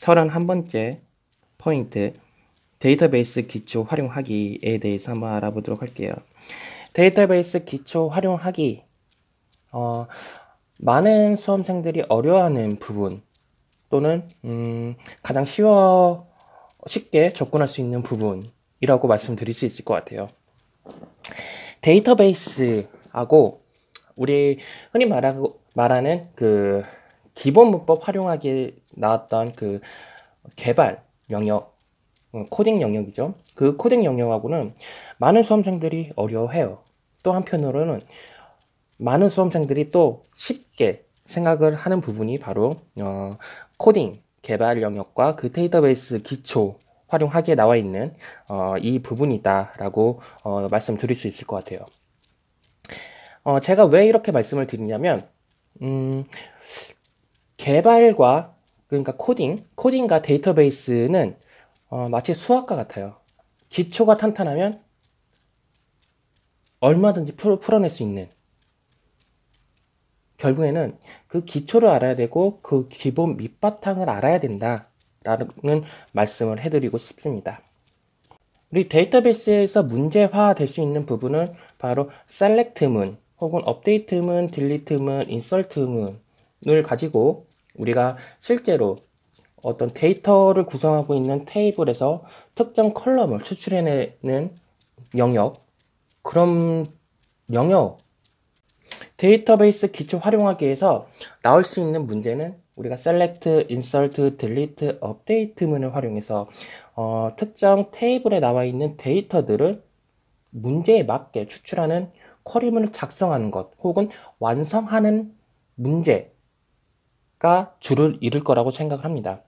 31번째 포인트 데이터베이스 기초 활용하기에 대해서 한번 알아보도록 할게요. 데이터베이스 기초 활용하기 어, 많은 수험생들이 어려워하는 부분 또는 음, 가장 쉬워 쉽게 접근할 수 있는 부분이라고 말씀드릴 수 있을 것 같아요. 데이터베이스하고 우리 흔히 말하고 말하는 그 기본 문법 활용하기 나왔던 그 개발 영역, 어, 코딩 영역이죠. 그 코딩 영역하고는 많은 수험생들이 어려워해요. 또 한편으로는 많은 수험생들이 또 쉽게 생각을 하는 부분이 바로 어, 코딩 개발 영역과 그 데이터베이스 기초 활용하기에 나와 있는 어, 이 부분이다라고 어, 말씀드릴 수 있을 것 같아요. 어, 제가 왜 이렇게 말씀을 드리냐면 음, 개발과 그러니까 코딩, 코딩과 데이터베이스는 어, 마치 수학과 같아요. 기초가 탄탄하면 얼마든지 풀, 풀어낼 수 있는 결국에는 그 기초를 알아야 되고 그 기본 밑바탕을 알아야 된다라는 말씀을 해드리고 싶습니다. 우리 데이터베이스에서 문제화 될 수 있는 부분은 바로 셀렉트문 혹은 업데이트문, 딜리트문, 인설트문을 가지고 우리가 실제로 어떤 데이터를 구성하고 있는 테이블에서 특정 컬럼을 추출해내는 영역 그런 영역 데이터베이스 기초 활용하기에서 나올 수 있는 문제는 우리가 select, insert, delete, update 문을 활용해서 어, 특정 테이블에 나와 있는 데이터들을 문제에 맞게 추출하는 쿼리문을 작성하는 것 혹은 완성하는 문제 가 주를 이룰 거라고 생각을 합니다.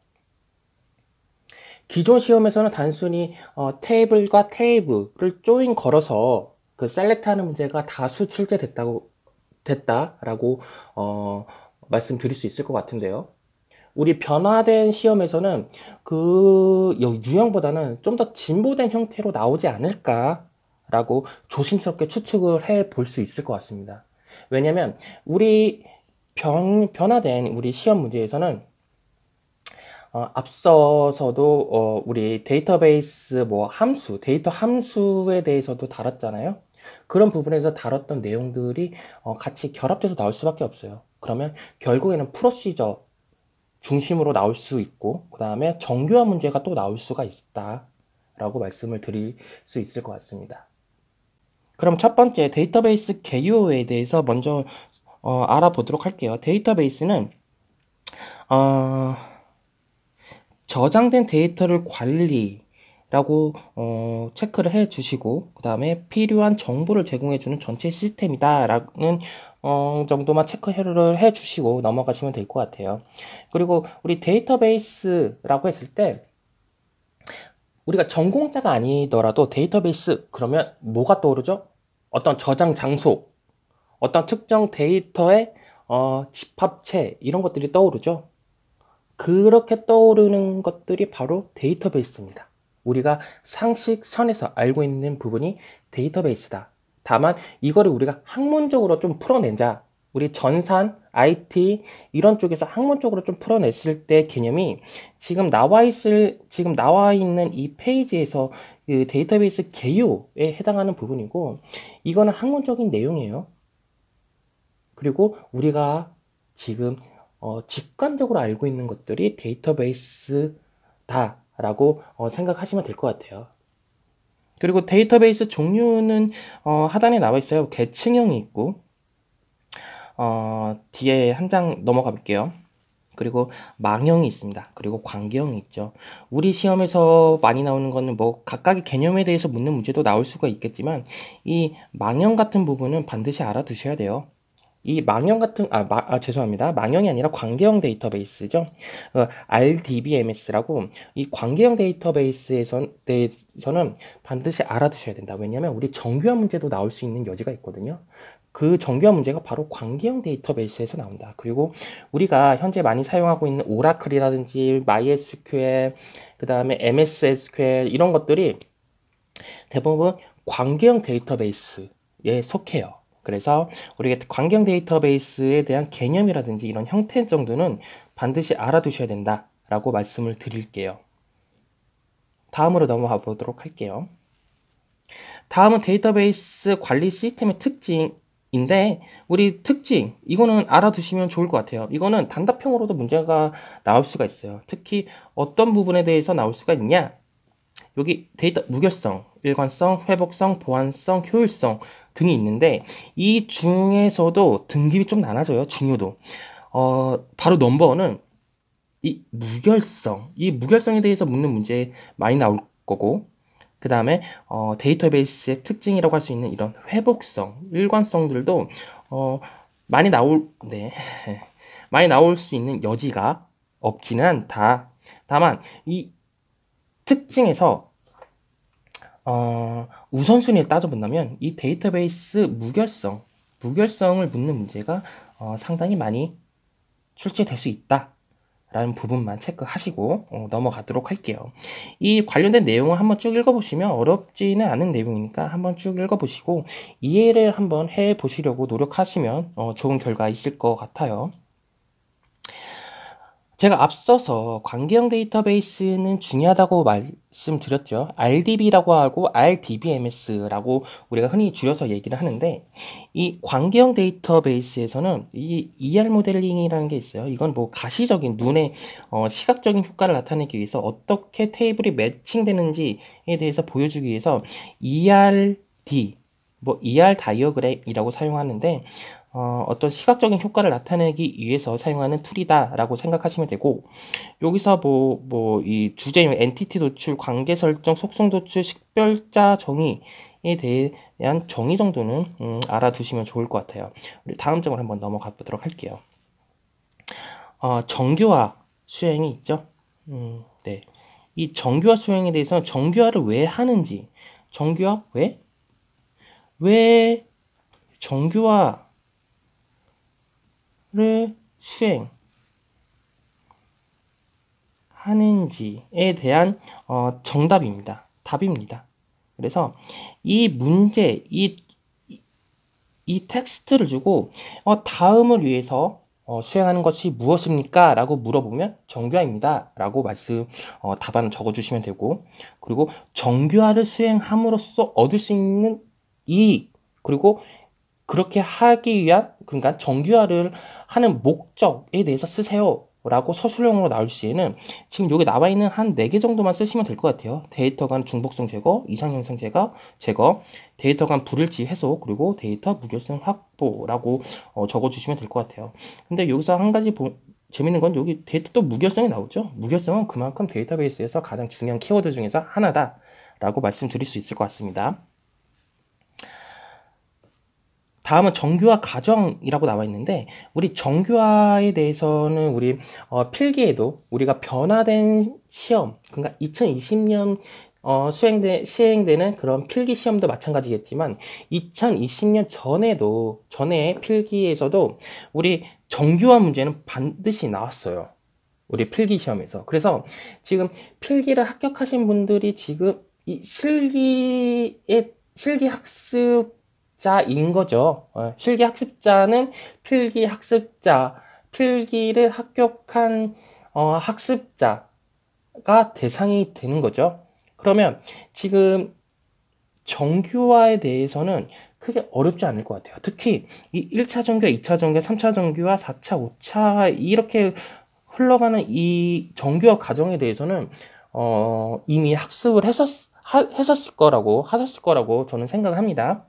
기존 시험에서는 단순히 어, 테이블과 테이블을 조인 걸어서 그 셀렉트하는 문제가 다수 출제됐다고 됐다라고 어, 말씀드릴 수 있을 것 같은데요. 우리 변화된 시험에서는 그 유형보다는 좀 더 진보된 형태로 나오지 않을까라고 조심스럽게 추측을 해 볼 수 있을 것 같습니다. 왜냐하면 우리 변, 변화된 우리 시험 문제에서는 어, 앞서서도 어, 우리 데이터베이스 뭐 함수, 데이터 함수에 대해서도 다뤘잖아요. 그런 부분에서 다뤘던 내용들이 어, 같이 결합돼서 나올 수밖에 없어요. 그러면 결국에는 프로시저 중심으로 나올 수 있고 그 다음에 정교한 문제가 또 나올 수가 있다라고 말씀을 드릴 수 있을 것 같습니다. 그럼 첫 번째 데이터베이스 개요에 대해서 먼저 어, 알아보도록 할게요. 데이터베이스는 어, 저장된 데이터를 관리라고 어, 체크를 해 주시고 그 다음에 필요한 정보를 제공해 주는 전체 시스템이다 라는 어, 정도만 체크를 해 주시고 넘어가시면 될 것 같아요. 그리고 우리 데이터베이스라고 했을 때 우리가 전공자가 아니더라도 데이터베이스 그러면 뭐가 떠오르죠? 어떤 저장 장소 어떤 특정 데이터의 어, 집합체 이런 것들이 떠오르죠. 그렇게 떠오르는 것들이 바로 데이터베이스입니다. 우리가 상식선에서 알고 있는 부분이 데이터베이스다. 다만 이거를 우리가 학문적으로 좀 풀어내자. 우리 전산, IT 이런 쪽에서 학문적으로 좀 풀어냈을 때 개념이 지금 나와 있을 지금 나와 있는 이 페이지에서 그 데이터베이스 개요에 해당하는 부분이고 이거는 학문적인 내용이에요. 그리고 우리가 지금 어, 직관적으로 알고 있는 것들이 데이터베이스다라고 어, 생각하시면 될 것 같아요. 그리고 데이터베이스 종류는 어, 하단에 나와 있어요. 계층형이 있고 어, 뒤에 한 장 넘어가 볼게요. 그리고 망형이 있습니다. 그리고 관계형이 있죠. 우리 시험에서 많이 나오는 거는 뭐 각각의 개념에 대해서 묻는 문제도 나올 수가 있겠지만 이 망형 같은 부분은 반드시 알아두셔야 돼요. 이 망형 같은 아, 마, 아, 죄송합니다 망형이 아니라 관계형 데이터베이스죠 어, RDBMS라고 이 관계형 데이터베이스에서는 반드시 알아두셔야 된다 왜냐하면 우리 정규화 문제도 나올 수 있는 여지가 있거든요 그 정규화 문제가 바로 관계형 데이터베이스에서 나온다 그리고 우리가 현재 많이 사용하고 있는 오라클이라든지 MySQL 그 다음에 MS SQL 이런 것들이 대부분 관계형 데이터베이스에 속해요 그래서 우리가 관경 데이터베이스에 대한 개념이라든지 이런 형태 정도는 반드시 알아두셔야 된다라고 말씀을 드릴게요. 다음으로 넘어가 보도록 할게요. 다음은 데이터베이스 관리 시스템의 특징인데 우리 특징 이거는 알아두시면 좋을 것 같아요. 이거는 단답형으로도 문제가 나올 수가 있어요. 특히 어떤 부분에 대해서 나올 수가 있냐? 여기 데이터 무결성, 일관성, 회복성, 보안성, 효율성 등이 있는데 이 중에서도 등급이 좀 나눠져요. 중요도. 어, 바로 넘버는 이 무결성, 이 무결성에 대해서 묻는 문제 많이 나올 거고 그 다음에 어, 데이터베이스의 특징이라고 할 수 있는 이런 회복성, 일관성들도 어, 많이 나올 네 많이 나올 수 있는 여지가 없지는 않다. 다만 이 특징에서 어, 우선순위를 따져본다면 이 데이터베이스 무결성, 무결성을 묻는 문제가 어, 상당히 많이 출제될 수 있다. 라는 부분만 체크하시고 어, 넘어가도록 할게요. 이 관련된 내용을 한번 쭉 읽어보시면 어렵지는 않은 내용이니까 한번 쭉 읽어보시고 이해를 한번 해보시려고 노력하시면 어, 좋은 결과 있을 것 같아요. 제가 앞서서 관계형 데이터베이스는 중요하다고 말씀드렸죠. RDB라고 하고 RDBMS라고 우리가 흔히 줄여서 얘기를 하는데 이 관계형 데이터베이스에서는 이 ER 모델링이라는 게 있어요. 이건 뭐 가시적인 눈에 어, 시각적인 효과를 나타내기 위해서 어떻게 테이블이 매칭되는지에 대해서 보여주기 위해서 ERD 뭐 ER 다이어그램이라고 사용하는데 어, 어떤 시각적인 효과를 나타내기 위해서 사용하는 툴이다라고 생각하시면 되고 여기서 뭐 뭐 이 주제인 엔티티 도출, 관계 설정, 속성 도출, 식별자 정의에 대한 정의 정도는 음, 알아두시면 좋을 것 같아요. 우리 다음 점을 한번 넘어가 보도록 할게요. 어, 정교화 수행이 있죠. 음, 네. 이 정교화 수행에 대해서는 정교화를 왜 하는지, 정교화 왜? 왜 정교화 를 수행하는지에 대한 어, 정답입니다. 답입니다. 그래서 이 문제, 이, 이, 텍스트를 주고 어, 다음을 위해서 어, 수행하는 것이 무엇입니까? 라고 물어보면 정교화입니다. 라고 말씀, 어, 답안을 적어주시면 되고 그리고 정교화를 수행함으로써 얻을 수 있는 이익 그리고 그렇게 하기 위한 그러니까 정규화를 하는 목적에 대해서 쓰세요. 라고 서술형으로 나올 시에는 지금 여기 나와 있는 한 네 개 정도만 쓰시면 될 것 같아요. 데이터 간 중복성 제거, 이상 현상 제거, 제거, 데이터 간 불일치 해소, 그리고 데이터 무결성 확보라고 어, 적어주시면 될 것 같아요. 근데 여기서 한 가지 보, 재밌는 건 여기 데이터 또 무결성이 나오죠. 무결성은 그만큼 데이터베이스에서 가장 중요한 키워드 중에서 하나다라고 말씀드릴 수 있을 것 같습니다. 다음은 정규화 과정이라고 나와 있는데 우리 정규화에 대해서는 우리 어, 필기에도 우리가 변화된 시험 그러니까 2020년 어, 수행되, 시행되는 그런 필기 시험도 마찬가지겠지만 2020년 전에도 전에 필기에서도 우리 정규화 문제는 반드시 나왔어요. 우리 필기 시험에서. 그래서 지금 필기를 합격하신 분들이 지금 이실기의 실기 학습 학습자인 거죠. 어, 실기 학습자는 필기 학습자, 필기를 합격한 어, 학습자가 대상이 되는 거죠. 그러면 지금 정규화에 대해서는 크게 어렵지 않을 것 같아요. 특히 이 1차 정규, 2차 정규, 3차 정규와 4차, 5차 이렇게 흘러가는 이 정규화 과정에 대해서는 어, 이미 학습을 했었, 하, 했었을 거라고 하셨을 거라고 저는 생각을 합니다.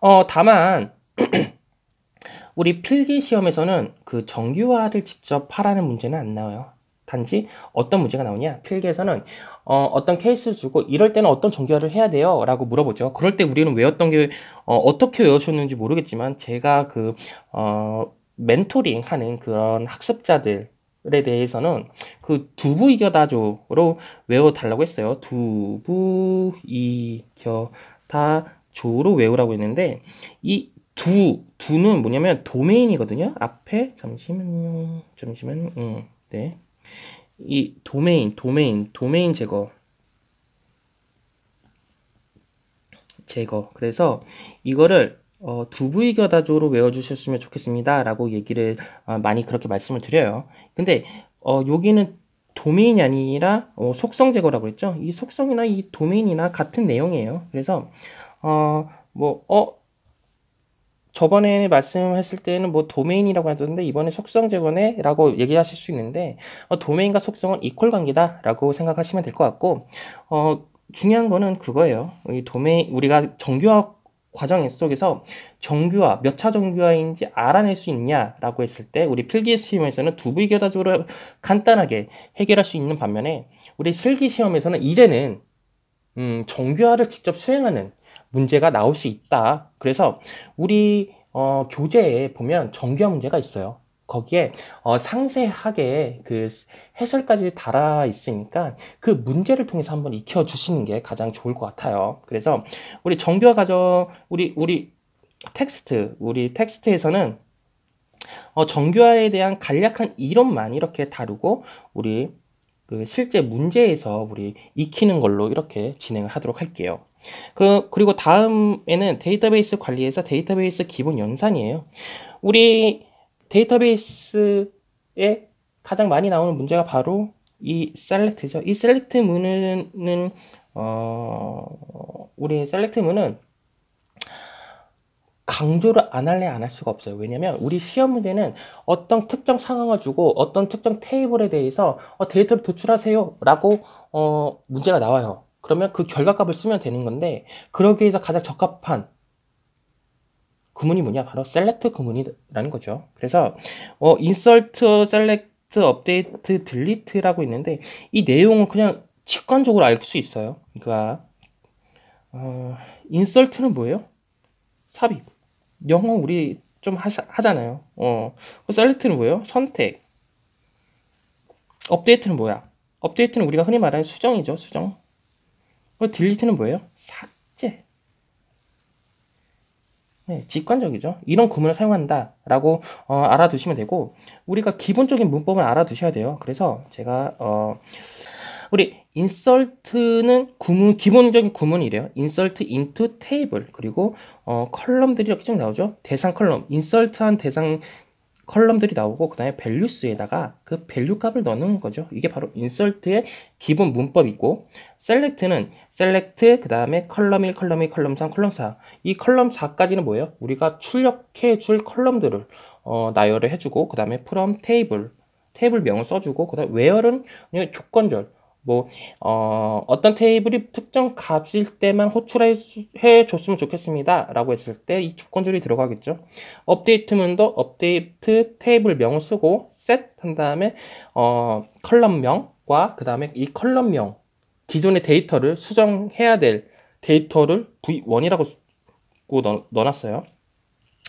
어, 다만 우리 필기 시험에서는 그 정규화를 직접 하라는 문제는 안 나와요. 단지 어떤 문제가 나오냐 필기에서는 어, 어떤 케이스를 주고 이럴 때는 어떤 정교화를 해야 돼요 라고 물어보죠 그럴 때 우리는 외웠던 게 어, 어 떻게 외우셨는지 모르겠지만 제가 그 어, 멘토링 하는 그런 학습자들에 대해서는 그 두부이겨다조로 외워달라고 했어요 두부이겨다 조로 외우라고 했는데 이 두, 두는 뭐냐면 도메인이거든요. 앞에 잠시만요. 잠시만요. 음, 네. 이 도메인, 도메인, 도메인 제거. 제거. 그래서 이거를 어, 두부이겨다조로 외워주셨으면 좋겠습니다. 라고 얘기를 어, 많이 그렇게 말씀을 드려요. 근데 어, 여기는 도메인이 아니라 어, 속성 제거라고 했죠. 이 속성이나 이 도메인이나 같은 내용이에요. 그래서 어, 뭐, 어, 저번에 말씀했을 때는 뭐 도메인이라고 하던데 이번에 속성 재건에 라고 얘기하실 수 있는데 어, 도메인과 속성은 이퀄 관계다 라고 생각하시면 될 것 같고 어, 중요한 거는 그거예요 이 도메인 우리가 정규화 과정 속에서 정규화 몇 차 정규화인지 알아낼 수 있냐라고 했을 때 우리 필기 시험에서는 두부 의 교다조를 간단하게 해결할 수 있는 반면에 우리 실기 시험에서는 이제는 음, 정규화를 직접 수행하는 문제가 나올 수 있다. 그래서 우리 어, 교재에 보면 정규화 문제가 있어요. 거기에 어, 상세하게 그 해설까지 달아 있으니까 그 문제를 통해서 한번 익혀 주시는 게 가장 좋을 것 같아요. 그래서 우리 정규화 과정 우리 우리 텍스트 우리 텍스트에서는 어, 정규화에 대한 간략한 이론만 이렇게 다루고 우리 그 실제 문제에서 우리 익히는 걸로 이렇게 진행을 하도록 할게요. 그, 리고 다음에는 데이터베이스 관리에서 데이터베이스 기본 연산이에요. 우리 데이터베이스에 가장 많이 나오는 문제가 바로 이 셀렉트죠. 이 셀렉트 문은 어, 우리 셀렉트 문은 강조를 안 할래 안 할 수가 없어요. 왜냐면 우리 시험 문제는 어떤 특정 상황을 주고 어떤 특정 테이블에 대해서 어, 데이터를 도출하세요라고 어, 문제가 나와요. 그러면 그 결과값을 쓰면 되는 건데 그러기 위해서 가장 적합한 구문이 뭐냐 바로 셀렉트 구문이라는 거죠 그래서 어, insert, select, u 라고 있는데 이 내용은 그냥 직관적으로 알 수 있어요 그러니까 인 어, i 트 s e 는 뭐예요? 삽입 영어 우리 좀 하사, 하잖아요 어, s e l 는 뭐예요? 선택 업데이트는 뭐야? 업데이트는 우리가 흔히 말하는 수정이죠 수정 어, 딜리트는 뭐예요? 삭제. 네, 직관적이죠. 이런 구문을 사용한다라고 어, 알아두시면 되고 우리가 기본적인 문법을 알아두셔야 돼요. 그래서 제가 어, 우리 인설트는 구문 기본적인 구문이래요. 인설트 인투 테이블 그리고 어, 컬럼들이 이렇게 쭉 나오죠. 대상 컬럼 인설트한 대상 컬럼들이 나오고 그 다음에 밸류스에다가 그 밸류 값을 넣는 거죠. 이게 바로 인설트의 기본 문법이고 셀렉트는 셀렉트 그 다음에 컬럼 1, 컬럼 2, 컬럼 3, 컬럼 4이 컬럼 4까지는 뭐예요? 우리가 출력해 줄 컬럼들을 어, 나열을 해주고 그 다음에 프롬 테이블 테이블 명을 써주고 그 다음에 웨어는 그냥 조건절 뭐, 어, 어떤 테이블이 특정 값일 때만 호출해 줬으면 좋겠습니다. 라고 했을 때 이 조건들이 들어가겠죠. 업데이트문도 업데이트 테이블명을 쓰고 s 한 다음에 어, 컬럼명과 그 다음에 이 컬럼명 기존의 데이터를 수정해야 될 데이터를 v1이라고 넣어놨어요.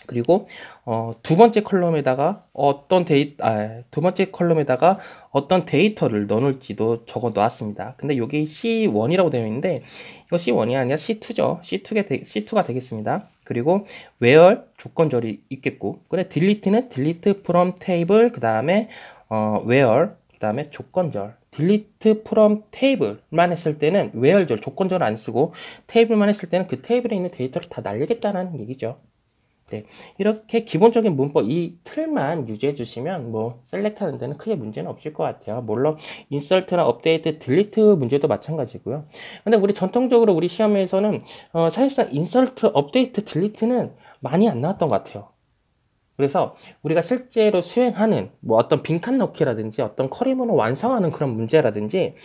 그리고 어, 두 번째 컬럼에다가 어떤 데이 아, 두 번째 컬럼에다가 어떤 데이터를 넣을지도 적어 놓았습니다. 근데 여기 C1이라고 되어 있는데 이거 C1이 아니라 C2죠. C2가, 되, C2가 되겠습니다. 그리고 where 조건절이 있겠고 근데 delete는 delete from table 그 다음에 어, where 그 다음에 조건절 delete from table만 했을 때는 where절 조건절 안 쓰고 테이블만 했을 때는 그 테이블에 있는 데이터를 다 날리겠다는 얘기죠. 네, 이렇게 기본적인 문법 이 틀만 유지해 주시면 뭐 셀렉트하는 데는 크게 문제는 없을 것 같아요. 물론 인설트나 업데이트, 딜리트 문제도 마찬가지고요. 근데 우리 전통적으로 우리 시험에서는 어, 사실상 인설트, 업데이트, 딜리트는 많이 안 나왔던 것 같아요. 그래서 우리가 실제로 수행하는 뭐 어떤 빈칸 넣기라든지 어떤 커리문을 완성하는 그런 문제라든지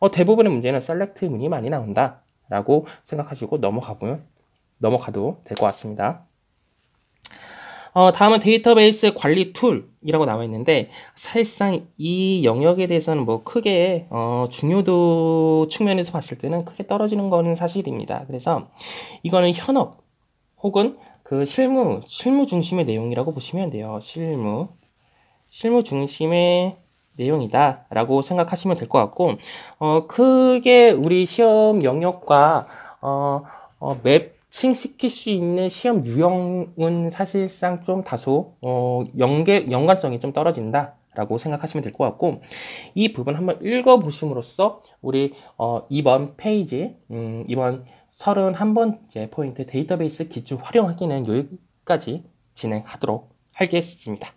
어, 대부분의 문제는 셀렉트 문이 많이 나온다라고 생각하시고 넘어가보면 넘어가도 될 것 같습니다. 어, 다음은 데이터베이스 관리 툴이라고 나와 있는데 사실상 이 영역에 대해서는 뭐 크게 어, 중요도 측면에서 봤을 때는 크게 떨어지는 거는 사실입니다. 그래서 이거는 현업 혹은 그 실무 실무 중심의 내용이라고 보시면 돼요. 실무 실무 중심의 내용이다라고 생각하시면 될 것 같고 어, 크게 우리 시험 영역과 어, 어, 맵 칭시킬 수 있는 시험 유형은 사실상 좀 다소 어, 연계, 연관성이 좀 떨어진다. 라고 생각하시면 될 것 같고 이 부분 한번 읽어보심으로써 우리 어, 이번 페이지 음, 이번 31번째 포인트 데이터베이스 기준 활용하기는 여기까지 진행하도록 하겠습니다.